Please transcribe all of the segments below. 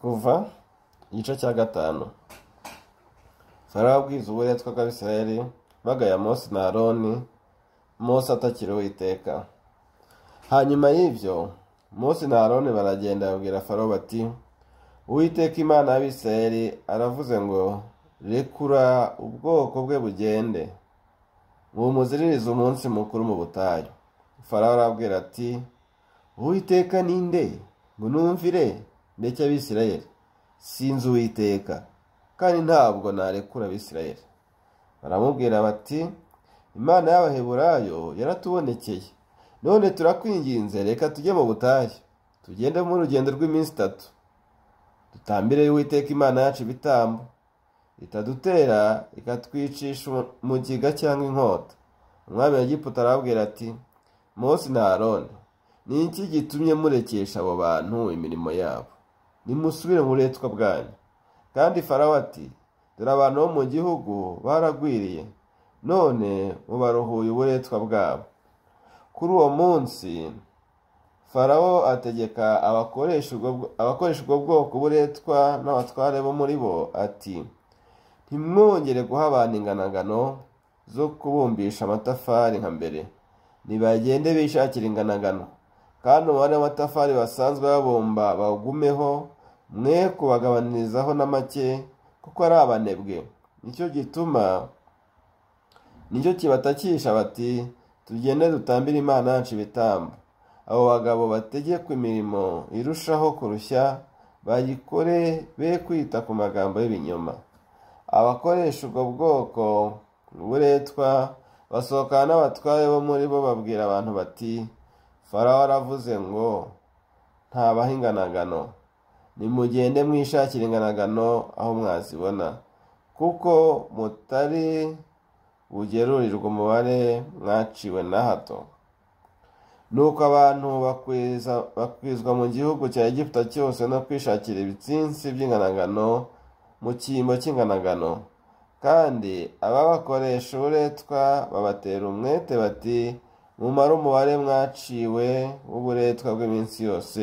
kuva igice cya gatanu sara abwiza uwo yitwaga abisirayeli bagaya mose na aroni mose atakiriho iteka hanyuma y'ibyo mose na aroni baragenda babwira faro bati uwiteka imana y'abisirayeli aravuze ngo rekura ubwoko bwe bugende mumuziririze umunsi mukuru mu butayu farawo arabwira ati uwiteka ninde ngo numvire ni icy'abisirayeli sinzi uwiteka kandi ntabwo narekura abisirayeli baramubwira bati imana y'abaheburayo yaratubonekeye none turakwinginze reka tujye mu butayu tugende mu rugendo rw'iminsi itatu dutambire y'uwiteka imana yacu ibitambo itadutera ikatwicisha umugiga cyangwa inkota umwami wa giputa arababwira ati mose na aroni ni iki gitumye murekesha abo bantu imirimo yabo nimusubire buretwa bwanyu kandi farawo ati dore abantu bo mu gihugu baragwiriye none mubaruhuye uburetwa bwabo kuri uwo munsi farawo ategeka abakoresha ubwo bwoko buretwa n'abatware bo muri bo ati ntimwongere guha abantu inganagano zo kubumbisha amatafari nka mbere ntibagende bishakira inganagano kandi umubare w'amatafari basanzwe babumba bawugumeho mwe kubagabanirizaho na make kuko ari abanebwe nicyo gituma nicyo kibatakisha bati tugende dutambire imana yacu ibitambo abo bagabo bategekwa imirimo irushaho kurushya bayikore be kwita ku magambo y'ibinyoma abakoresha ubwo bwoko buretwa basohokana n'abatware bo muri bo babwira abantu bati farawo aravuze ngo ntabaho inganagano nimugende mwishakire inganagano aho mwazibona kuko mutari bugerurirwa umubare mwaciwe na hato nuko abantu bakwizwa mu gihugu cya egiputa cyose no kwishakira ibitsinsi by'inganagano mu cyimbo cy'inganagano kandi ababakoresha uburetwa babatera umwete bati mumare umubare mwaciwe w'uburetwa bw'iminsi yose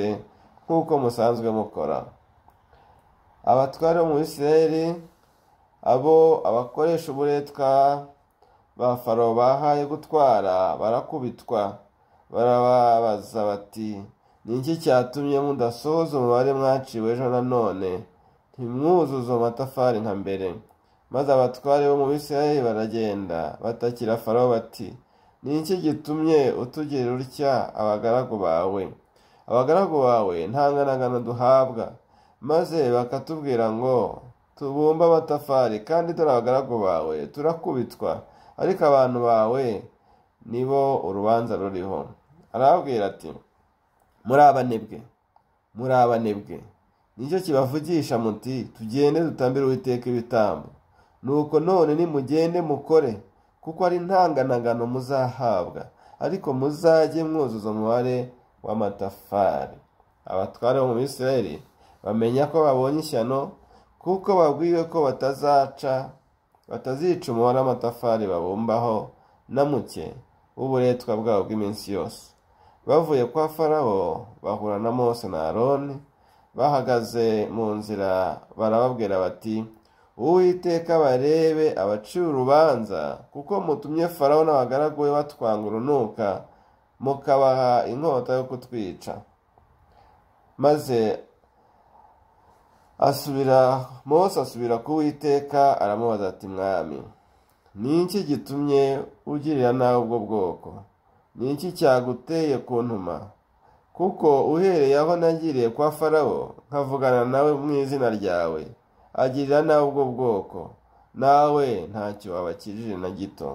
nk'uko musanzwe mukora abatware bo mu isireri abo abakoresha uburetwa ba faro bahaye gutwara barakubitwa barababaza bati ni iki cyatumye mudasohoza umubare mwaciwe ejo none ntimwuzuzo amatafari nka mbere maze abatware bo mu bisirayeli baragenda batakira farawo bati ni iki gitumye utugira utya abagaragu bawe abagaragu bawe nta duhabwa maze bakatubwira ngo tubumbe amatafari kandi turi abagaragu bawe turakubitwa ariko abantu bawe nibo urubanza ruriho arababwira ati muri abanebwe muri abanebwe nicyo kibavugisha muti tugende dutambire uwiteka ibitambo nuko none nimugende mukore kuko ari ntanganagano muzahabwa ariko muzajye mwuzuza umubare w'amatafari abatware mu bisirayeli bamenya ko babonye ishyano kuko babwiwe ko batazaca batazica umuhoro w'amatafari babumbaho na muke w'uburetwa bwabo bw'iminsi yose bavuye kwa farawo bahura na mose na aroni bahagaze mu nzira barababwira bati uwiteka barebe abaciye urubanza kuko mutumye farawo n'abagaragu we batwanga urunuka mukabaha inkota yo kutwica maze asubira Mose asubira ku witeka aramubaza ati mwami ni iki gitumye ugirira nawe ubwo bwoko ni iki cyaguteye kuntuma kuko uhereye aho nagiriye kwa farawo nkavugana nawe mu izina ryawe agirira nawe ubwo bwoko nawe ntacyo wabakirije na gito